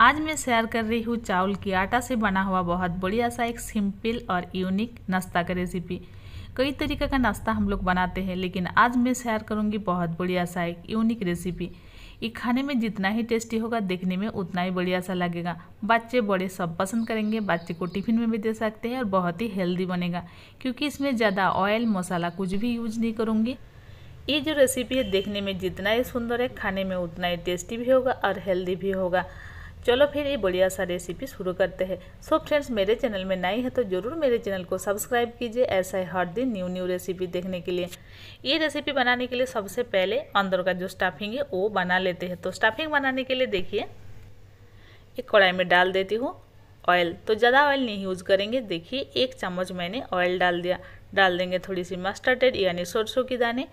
आज मैं शेयर कर रही हूँ चावल की आटा से बना हुआ बहुत बढ़िया सा एक सिंपल और यूनिक नाश्ता का रेसिपी कई तरीके का नाश्ता हम लोग बनाते हैं लेकिन आज मैं शेयर करूँगी बहुत बढ़िया सा एक यूनिक रेसिपी ये खाने में जितना ही टेस्टी होगा देखने में उतना ही बढ़िया सा लगेगा बच्चे बड़े सब पसंद करेंगे बच्चे को टिफिन में भी दे सकते हैं और बहुत ही हेल्दी बनेगा क्योंकि इसमें ज़्यादा ऑयल मसाला कुछ भी यूज नहीं करूँगी ये जो रेसिपी है देखने में जितना ही सुंदर है खाने में उतना ही टेस्टी भी होगा और हेल्दी भी होगा चलो फिर ये बढ़िया सा रेसिपी शुरू करते हैं सो फ्रेंड्स मेरे चैनल में नए हैं तो ज़रूर मेरे चैनल को सब्सक्राइब कीजिए ऐसा ही हर दिन न्यू न्यू रेसिपी देखने के लिए ये रेसिपी बनाने के लिए सबसे पहले अंदर का जो स्टफिंग है वो बना लेते हैं तो स्टफिंग बनाने के लिए देखिए एक कढ़ाई में डाल देती हूँ ऑयल तो ज़्यादा ऑयल नहीं यूज़ करेंगे देखिए एक चम्मच मैंने ऑयल डाल दिया डाल देंगे थोड़ी सी मस्टर्डेड यानी सरसों की दाने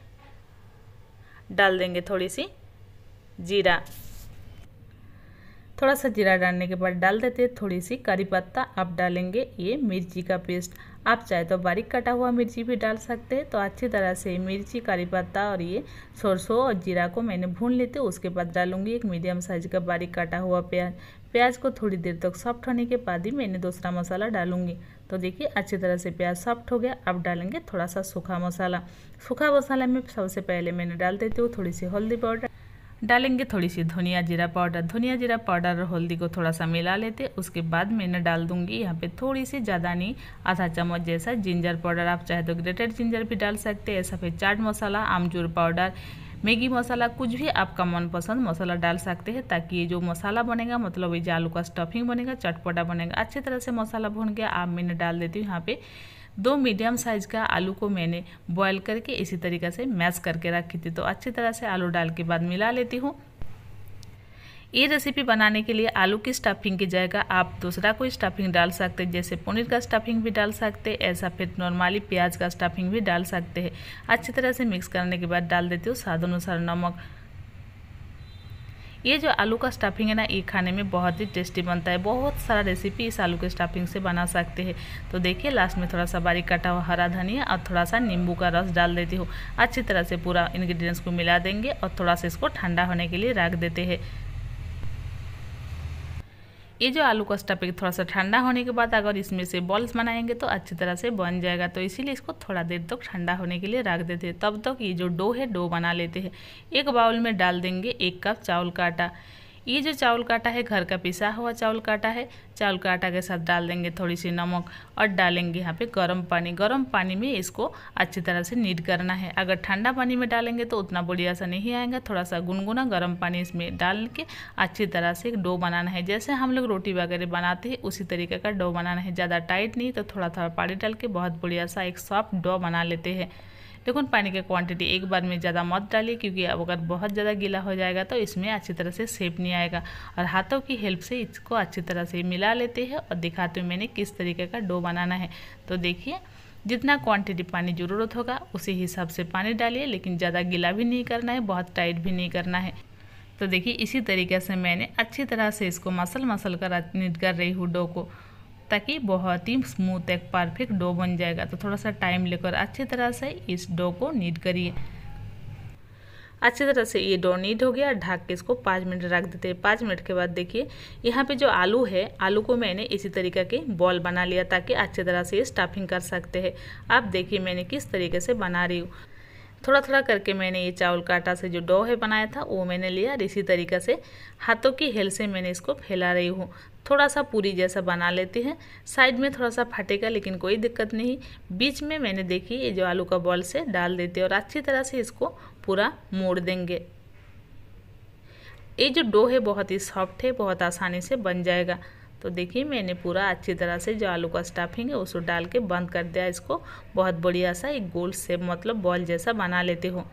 डाल देंगे थोड़ी सी जीरा थोड़ा सा जीरा डालने के बाद डाल देते हैं थोड़ी सी करी पत्ता आप डालेंगे ये मिर्ची का पेस्ट आप चाहे तो बारीक कटा हुआ मिर्ची भी डाल सकते हैं तो अच्छी तरह से मिर्ची करी पत्ता और ये सरसों और जीरा को मैंने भून लेते उसके बाद डालूंगी एक मीडियम साइज का बारीक कटा हुआ प्याज प्याज को थोड़ी देर तक सॉफ्ट होने के बाद ही मैंने दूसरा मसाला डालूंगी तो देखिए अच्छी तरह से प्याज सॉफ्ट हो गया अब डालेंगे थोड़ा सा सूखा मसाला सूखा मसाला में सबसे पहले मैंने डाल देती हूँ थोड़ी सी हल्दी पाउडर डालेंगे थोड़ी सी धनिया जीरा पाउडर धनिया जीरा पाउडर और हल्दी को थोड़ा सा मिला लेते उसके बाद मैंने डाल दूंगी यहाँ पे थोड़ी सी ज़्यादा नहीं आधा चम्मच जैसा जिंजर पाउडर आप चाहे तो ग्रेटेड जिंजर भी डाल सकते हैं ऐसा फिर चाट मसाला आमचूर पाउडर मैगी मसाला कुछ भी आपका मनपसंद मसाला डाल सकते हैं ताकि ये जो मसाला बनेगा मतलब ये जो आलू का स्टफिंग बनेगा चटपटा बनेगा अच्छी तरह से मसाला भून गया आप मैंने डाल देती हूँ यहाँ पे दो मीडियम साइज़ का आलू को मैंने बॉयल करके इसी तरीके से मैश करके रखी थी तो अच्छी तरह से आलू डाल के बाद मिला लेती हूँ ये रेसिपी बनाने के लिए आलू की स्टफिंग की जाएगा आप दूसरा कोई स्टफिंग डाल सकते हैं जैसे पनीर का स्टफिंग भी डाल सकते हैं ऐसा फिर नॉर्मली प्याज का स्टफिंग भी डाल सकते हैं अच्छी तरह से मिक्स करने के बाद डाल देती हूँ स्वाद अनुसार नमक ये जो आलू का स्टफिंग है ना ये खाने में बहुत ही टेस्टी बनता है बहुत सारा रेसिपी इस आलू के स्टफिंग से बना सकते हैं तो देखिए लास्ट में थोड़ा सा बारीक कटा हुआ हरा धनिया और थोड़ा सा नींबू का रस डाल देती हूँ अच्छी तरह से पूरा इन्ग्रीडियंट्स को मिला देंगे और थोड़ा सा इसको ठंडा होने के लिए रख देते हैं ये जो आलू का स्टफिंग थोड़ा सा ठंडा होने के बाद अगर इसमें से बॉल्स बनाएंगे तो अच्छी तरह से बन जाएगा तो इसीलिए इसको थोड़ा देर तक ठंडा होने के लिए रख देते हैं तब तक ये जो डो है डो बना लेते हैं एक बाउल में डाल देंगे एक कप चावल का आटा ये जो चावल का आटा है घर का पिसा हुआ चावल का आटा है चावल का आटा के साथ डाल देंगे थोड़ी सी नमक और डालेंगे यहाँ पे गर्म पानी गर्म पानी में इसको अच्छी तरह से नीट करना है अगर ठंडा पानी में डालेंगे तो उतना बढ़िया सा नहीं आएगा थोड़ा सा गुनगुना गर्म पानी इसमें डाल के अच्छी तरह से एक डो बनाना है जैसे हम लोग रोटी वगैरह बनाते हैं उसी तरीके का डो बनाना है ज़्यादा टाइट नहीं तो थोड़ा थोड़ा पानी डाल के बहुत बढ़िया सा एक सॉफ्ट डो बना लेते हैं देखो पानी की क्वांटिटी एक बार में ज़्यादा मत डालिए क्योंकि अब अगर बहुत ज़्यादा गीला हो जाएगा तो इसमें अच्छी तरह से सेप नहीं आएगा और हाथों की हेल्प से इसको अच्छी तरह से मिला लेते हैं और दिखाते हुए मैंने किस तरीके का डो बनाना है तो देखिए जितना क्वांटिटी पानी ज़रूरत होगा उसी हिसाब से पानी डालिए लेकिन ज़्यादा गीला भी नहीं करना है बहुत टाइट भी नहीं करना है तो देखिए इसी तरीके से मैंने अच्छी तरह से इसको मसल मसल कर नीट कर रही हूँ डो को ताकि बहुत ही स्मूथ एक परफेक्ट डो बन जाएगा तो थोड़ा सा टाइम लेकर अच्छी तरह से इस डो को नीट करिए अच्छी तरह से ये डो नीट हो गया ढाक के इसको पाँच मिनट रख देते हैं पाँच मिनट के बाद देखिए यहाँ पे जो आलू है आलू को मैंने इसी तरीके के बॉल बना लिया ताकि अच्छी तरह से ये स्टफिंग कर सकते हैं अब देखिए मैंने किस तरीके से बना रही हूँ थोड़ा थोड़ा करके मैंने ये चावल का आटा से जो डो है बनाया था वो मैंने लिया और इसी तरीके से हाथों की हेल से मैंने इसको फैला रही हूँ थोड़ा सा पूरी जैसा बना लेती हैं साइड में थोड़ा सा फटेगा लेकिन कोई दिक्कत नहीं बीच में मैंने देखी ये जो आलू का बॉल से डाल देते और अच्छी तरह से इसको पूरा मोड़ देंगे ये जो डो है बहुत ही सॉफ्ट है बहुत आसानी से बन जाएगा तो देखिए मैंने पूरा अच्छी तरह से जो आलू का स्टफिंग है उसको डाल के बंद कर दिया इसको बहुत बढ़िया सा एक गोल से मतलब बॉल जैसा बना लेते हो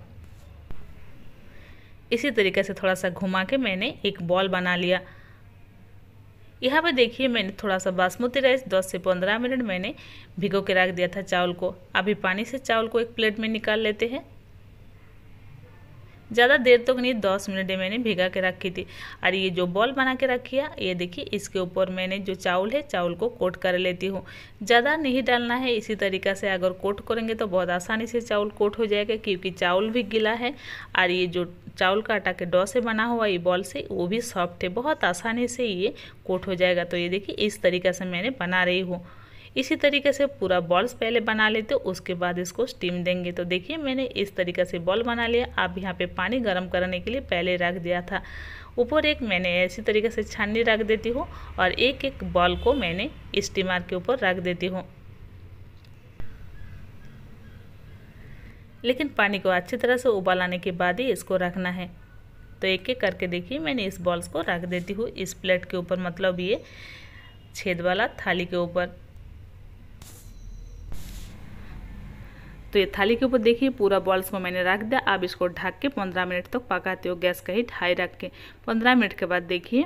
इसी तरीके से थोड़ा सा घुमा के मैंने एक बॉल बना लिया यहाँ पर देखिए मैंने थोड़ा सा बासमती राइस 10 से 15 मिनट मैंने भिगो के रख दिया था चावल को अभी पानी से चावल को एक प्लेट में निकाल लेते हैं ज़्यादा देर तक तो नहीं दस मिनट मैंने भिगा के रखी थी और ये जो बॉल बना के रखी है ये देखिए इसके ऊपर मैंने जो चावल है चावल को कोट कर लेती हूँ ज़्यादा नहीं डालना है इसी तरीका से अगर कोट करेंगे तो बहुत आसानी से चावल कोट हो जाएगा क्योंकि चावल भी गीला है और ये जो चावल का आटा के डॉ से बना हुआ ये बॉल से वो भी सॉफ्ट है बहुत आसानी से ये कोट हो जाएगा तो ये देखिए इस तरीका से मैंने बना रही हूँ इसी तरीके से पूरा बॉल्स पहले बना लेते हो उसके बाद इसको स्टीम देंगे तो देखिए मैंने इस तरीके से बॉल बना लिया आप यहाँ पे पानी गर्म करने के लिए पहले रख दिया था ऊपर एक मैंने ऐसी तरीके से छाननी रख देती हूँ और एक एक बॉल को मैंने स्टीमर के ऊपर रख देती हूँ लेकिन पानी को अच्छी तरह से उबाल आने के बाद ही इसको रखना है तो एक एक करके देखिए मैंने इस बॉल्स को रख देती हूँ इस प्लेट के ऊपर मतलब ये छेद वाला थाली के ऊपर तो ये थाली के ऊपर देखिए पूरा बॉल्स को मैंने रख दिया अब इसको ढक के पंद्रह मिनट तक तो पकाते हो गैस का हीट हाई रख के पंद्रह मिनट के बाद देखिए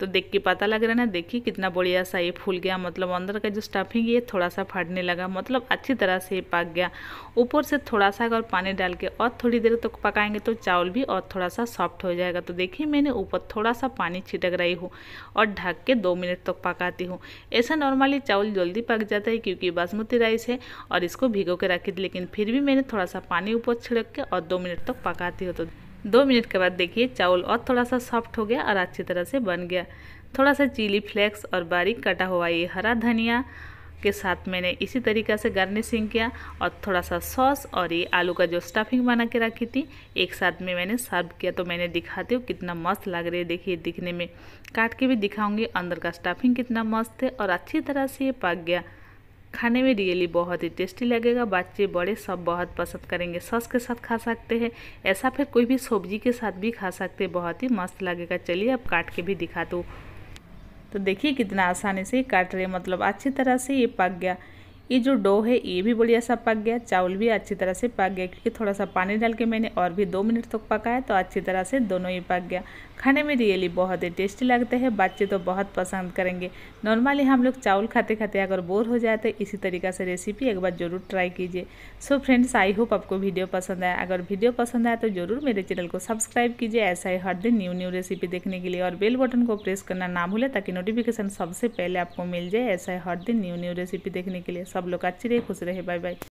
तो देख के पता लग रहा है ना देखिए कितना बढ़िया सा ये फूल गया मतलब अंदर का जो स्टफिंग ये थोड़ा सा फटने लगा मतलब अच्छी तरह से ये पक गया ऊपर से थोड़ा सा अगर पानी डाल के और थोड़ी देर तक तो पकाएंगे तो चावल भी और थोड़ा सा सॉफ्ट हो जाएगा तो देखिए मैंने ऊपर थोड़ा सा पानी छिटक रही हूँ और ढक के दो मिनट तक तो पकाती हूँ ऐसा नॉर्मली चावल जल्दी पक जाता है क्योंकि बासमती राइस है और इसको भिगो के रखी थी लेकिन फिर भी मैंने थोड़ा सा पानी ऊपर छिड़क के और दो मिनट तक पकाती हूँ तो दो मिनट के बाद देखिए चावल और थोड़ा सा सॉफ्ट हो गया और अच्छी तरह से बन गया थोड़ा सा चिली फ्लेक्स और बारीक कटा हुआ ये हरा धनिया के साथ मैंने इसी तरीका से गार्निशिंग किया और थोड़ा सा सॉस और ये आलू का जो स्टफिंग बना के रखी थी एक साथ में मैंने सर्व किया तो मैंने दिखाती हूँ कितना मस्त लग रही है देखिए दिखने में काट के भी दिखाऊंगी अंदर का स्टफिंग कितना मस्त है और अच्छी तरह से ये पक गया खाने में रियली बहुत ही टेस्टी लगेगा बच्चे बड़े सब बहुत पसंद करेंगे सॉस के साथ खा सकते हैं ऐसा फिर कोई भी सब्जी के साथ भी खा सकते हैं बहुत ही मस्त लगेगा चलिए अब काट के भी दिखा दो तो देखिए कितना आसानी से काट रहे मतलब अच्छी तरह से ये पक गया ये जो डो है ये भी बढ़िया सा पक गया चावल भी अच्छी तरह से पक गया क्योंकि थोड़ा सा पानी डाल के मैंने और भी दो मिनट तक पकाया तो अच्छी तरह से दोनों ही पक गया खाने में रियली बहुत ही टेस्टी लगते हैं बच्चे तो बहुत पसंद करेंगे नॉर्मली हम लोग चावल खाते खाते अगर बोर हो जाए तो इसी तरीका से रेसिपी एक बार ज़रूर ट्राई कीजिए सो फ्रेंड्स आई होप आपको वीडियो पसंद आया अगर वीडियो पसंद आया तो ज़रूर मेरे चैनल को सब्सक्राइब कीजिए ऐसा ही हर दिन न्यू न्यू रेसिपी देखने के लिए और बेल बटन को प्रेस करना ना भूलें ताकि नोटिफिकेशन सबसे पहले आपको मिल जाए ऐसा ही हर दिन न्यू न्यू रेसिपी देखने के लिए सब लोग अच्छे रहे खुश रहे बाय बाय